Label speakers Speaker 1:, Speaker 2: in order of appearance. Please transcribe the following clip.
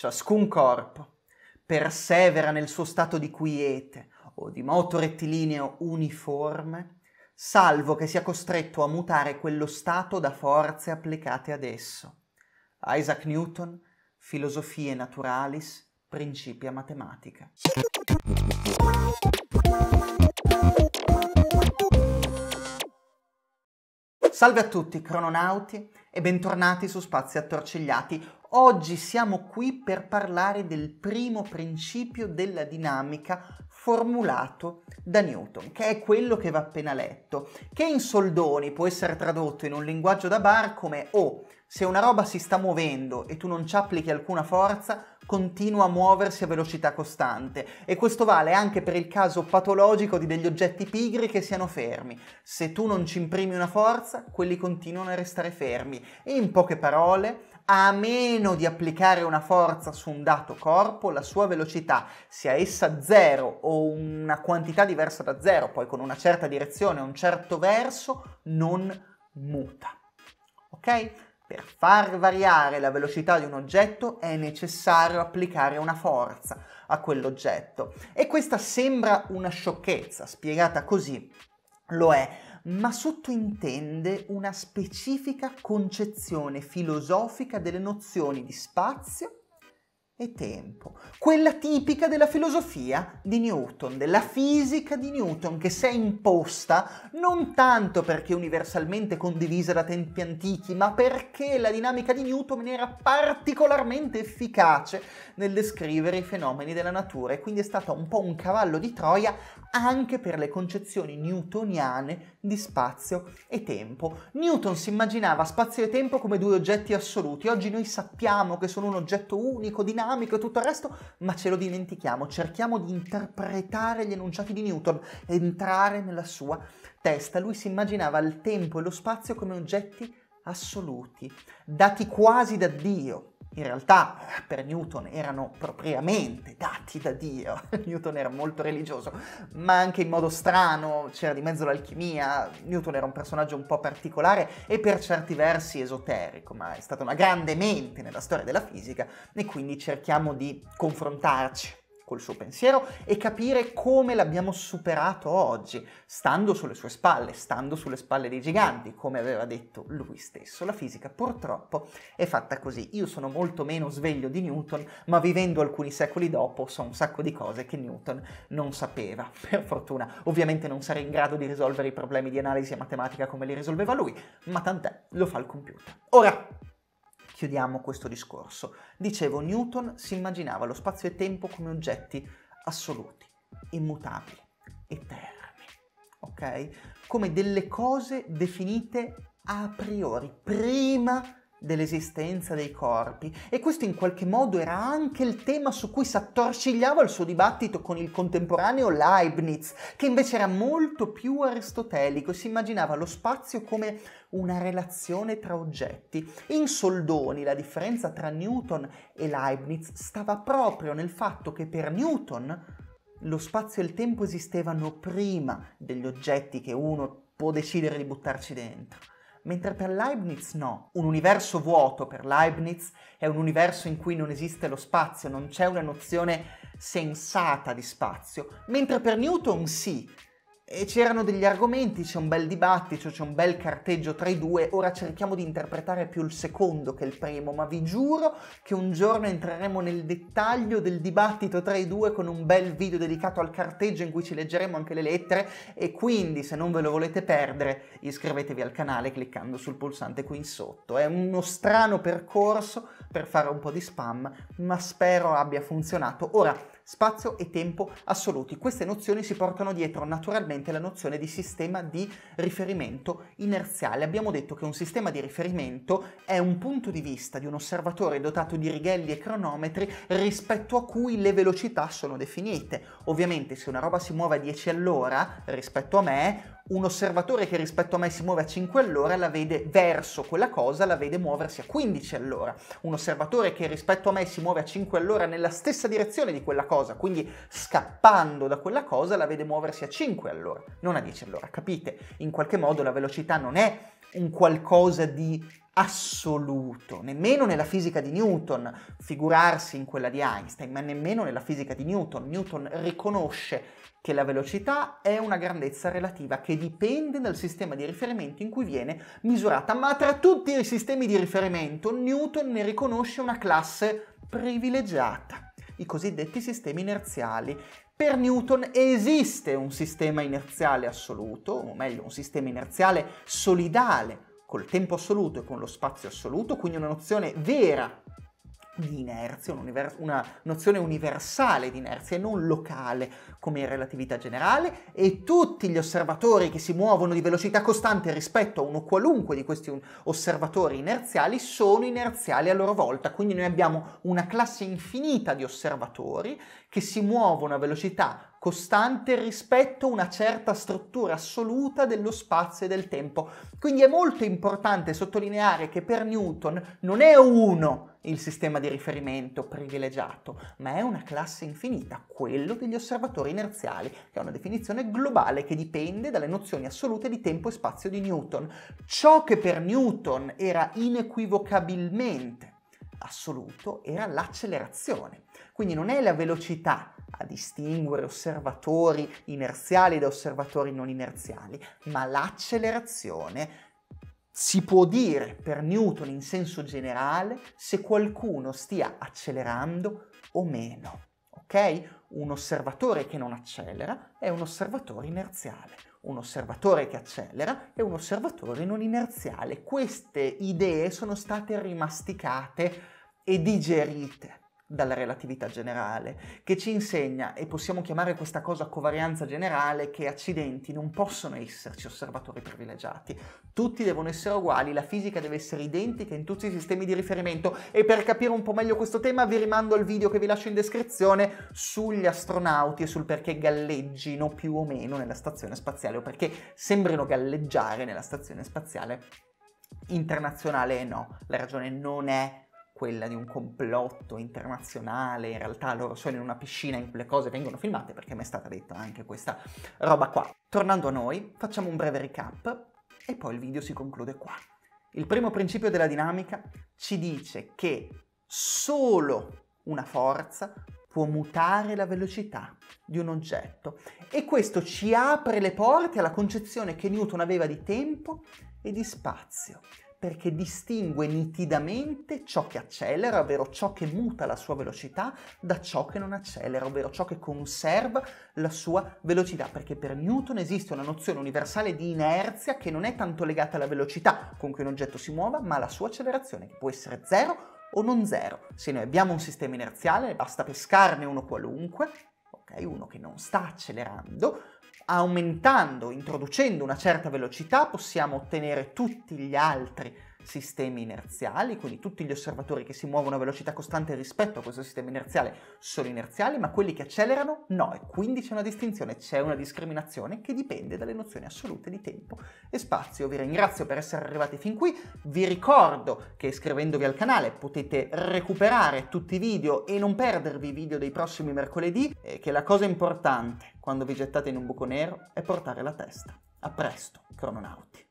Speaker 1: Ciascun corpo persevera nel suo stato di quiete o di moto rettilineo uniforme, salvo che sia costretto a mutare quello stato da forze applicate ad esso. Isaac Newton, Filosofie Naturalis, Principia Matematica. Salve a tutti, crononauti, e bentornati su Spazi Attorcigliati, Oggi siamo qui per parlare del primo principio della dinamica formulato da Newton, che è quello che va appena letto, che in soldoni può essere tradotto in un linguaggio da bar come o oh, se una roba si sta muovendo e tu non ci applichi alcuna forza, continua a muoversi a velocità costante e questo vale anche per il caso patologico di degli oggetti pigri che siano fermi. Se tu non ci imprimi una forza, quelli continuano a restare fermi e in poche parole a meno di applicare una forza su un dato corpo, la sua velocità, sia essa zero o una quantità diversa da zero, poi con una certa direzione un certo verso, non muta. Ok? Per far variare la velocità di un oggetto è necessario applicare una forza a quell'oggetto. E questa sembra una sciocchezza, spiegata così lo è, ma sottointende una specifica concezione filosofica delle nozioni di spazio e tempo, quella tipica della filosofia di Newton, della fisica di Newton che si è imposta non tanto perché universalmente condivisa da tempi antichi, ma perché la dinamica di Newton era particolarmente efficace nel descrivere i fenomeni della natura e quindi è stata un po' un cavallo di Troia anche per le concezioni newtoniane di spazio e tempo. Newton si immaginava spazio e tempo come due oggetti assoluti, oggi noi sappiamo che sono un oggetto unico, dinamico, dinamico e tutto il resto, ma ce lo dimentichiamo, cerchiamo di interpretare gli enunciati di Newton, entrare nella sua testa. Lui si immaginava il tempo e lo spazio come oggetti assoluti, dati quasi da Dio in realtà per Newton erano propriamente dati da Dio, Newton era molto religioso, ma anche in modo strano, c'era di mezzo l'alchimia, Newton era un personaggio un po' particolare e per certi versi esoterico, ma è stata una grande mente nella storia della fisica e quindi cerchiamo di confrontarci col suo pensiero e capire come l'abbiamo superato oggi, stando sulle sue spalle, stando sulle spalle dei giganti, come aveva detto lui stesso. La fisica purtroppo è fatta così. Io sono molto meno sveglio di Newton, ma vivendo alcuni secoli dopo so un sacco di cose che Newton non sapeva, per fortuna. Ovviamente non sarei in grado di risolvere i problemi di analisi e matematica come li risolveva lui, ma tant'è, lo fa il computer. Ora, chiudiamo questo discorso. Dicevo, Newton si immaginava lo spazio e tempo come oggetti assoluti, immutabili, eterni, ok? Come delle cose definite a priori, prima di dell'esistenza dei corpi e questo in qualche modo era anche il tema su cui s'attorcigliava il suo dibattito con il contemporaneo Leibniz, che invece era molto più aristotelico e si immaginava lo spazio come una relazione tra oggetti. In soldoni la differenza tra Newton e Leibniz stava proprio nel fatto che per Newton lo spazio e il tempo esistevano prima degli oggetti che uno può decidere di buttarci dentro mentre per Leibniz no. Un universo vuoto per Leibniz è un universo in cui non esiste lo spazio, non c'è una nozione sensata di spazio, mentre per Newton sì, e c'erano degli argomenti, c'è un bel dibattito, c'è un bel carteggio tra i due, ora cerchiamo di interpretare più il secondo che il primo, ma vi giuro che un giorno entreremo nel dettaglio del dibattito tra i due con un bel video dedicato al carteggio in cui ci leggeremo anche le lettere e quindi se non ve lo volete perdere iscrivetevi al canale cliccando sul pulsante qui in sotto. È uno strano percorso per fare un po' di spam, ma spero abbia funzionato. Ora, spazio e tempo assoluti. Queste nozioni si portano dietro naturalmente la nozione di sistema di riferimento inerziale. Abbiamo detto che un sistema di riferimento è un punto di vista di un osservatore dotato di righelli e cronometri rispetto a cui le velocità sono definite. Ovviamente se una roba si muove a 10 all'ora rispetto a me, un osservatore che rispetto a me si muove a 5 all'ora la vede verso quella cosa, la vede muoversi a 15 all'ora. Un osservatore che rispetto a me si muove a 5 all'ora nella stessa direzione di quella cosa, quindi scappando da quella cosa la vede muoversi a 5 all'ora, non a 10 all'ora. Capite? In qualche modo la velocità non è un qualcosa di assoluto, nemmeno nella fisica di Newton, figurarsi in quella di Einstein, ma nemmeno nella fisica di Newton. Newton riconosce che la velocità è una grandezza relativa che dipende dal sistema di riferimento in cui viene misurata, ma tra tutti i sistemi di riferimento Newton ne riconosce una classe privilegiata, i cosiddetti sistemi inerziali. Per Newton esiste un sistema inerziale assoluto, o meglio un sistema inerziale solidale col tempo assoluto e con lo spazio assoluto, quindi una nozione vera di inerzia, una nozione universale di inerzia e non locale come in relatività generale e tutti gli osservatori che si muovono di velocità costante rispetto a uno qualunque di questi osservatori inerziali sono inerziali a loro volta, quindi noi abbiamo una classe infinita di osservatori che si muovono a velocità costante rispetto a una certa struttura assoluta dello spazio e del tempo. Quindi è molto importante sottolineare che per Newton non è uno il sistema di riferimento privilegiato, ma è una classe infinita, quello degli osservatori inerziali, che è una definizione globale che dipende dalle nozioni assolute di tempo e spazio di Newton. Ciò che per Newton era inequivocabilmente assoluto era l'accelerazione. Quindi non è la velocità a distinguere osservatori inerziali da osservatori non inerziali, ma l'accelerazione si può dire per Newton in senso generale se qualcuno stia accelerando o meno. Ok? Un osservatore che non accelera è un osservatore inerziale un osservatore che accelera e un osservatore non inerziale. Queste idee sono state rimasticate e digerite dalla relatività generale, che ci insegna, e possiamo chiamare questa cosa covarianza generale, che accidenti non possono esserci osservatori privilegiati, tutti devono essere uguali, la fisica deve essere identica in tutti i sistemi di riferimento e per capire un po' meglio questo tema vi rimando al video che vi lascio in descrizione sugli astronauti e sul perché galleggino più o meno nella stazione spaziale o perché sembrino galleggiare nella stazione spaziale internazionale e no, la ragione non è quella di un complotto internazionale, in realtà loro sono in una piscina in cui le cose vengono filmate, perché mi è stata detta anche questa roba qua. Tornando a noi, facciamo un breve recap e poi il video si conclude qua. Il primo principio della dinamica ci dice che solo una forza può mutare la velocità di un oggetto e questo ci apre le porte alla concezione che Newton aveva di tempo e di spazio perché distingue nitidamente ciò che accelera, ovvero ciò che muta la sua velocità, da ciò che non accelera, ovvero ciò che conserva la sua velocità, perché per Newton esiste una nozione universale di inerzia che non è tanto legata alla velocità con cui un oggetto si muova, ma alla sua accelerazione, che può essere zero o non zero. Se noi abbiamo un sistema inerziale, basta pescarne uno qualunque, ok, uno che non sta accelerando, aumentando, introducendo una certa velocità, possiamo ottenere tutti gli altri sistemi inerziali, quindi tutti gli osservatori che si muovono a velocità costante rispetto a questo sistema inerziale sono inerziali, ma quelli che accelerano no, e quindi c'è una distinzione, c'è una discriminazione che dipende dalle nozioni assolute di tempo e spazio. Vi ringrazio per essere arrivati fin qui, vi ricordo che iscrivendovi al canale potete recuperare tutti i video e non perdervi i video dei prossimi mercoledì, e eh, che la cosa importante quando vi gettate in un buco nero è portare la testa. A presto, crononauti!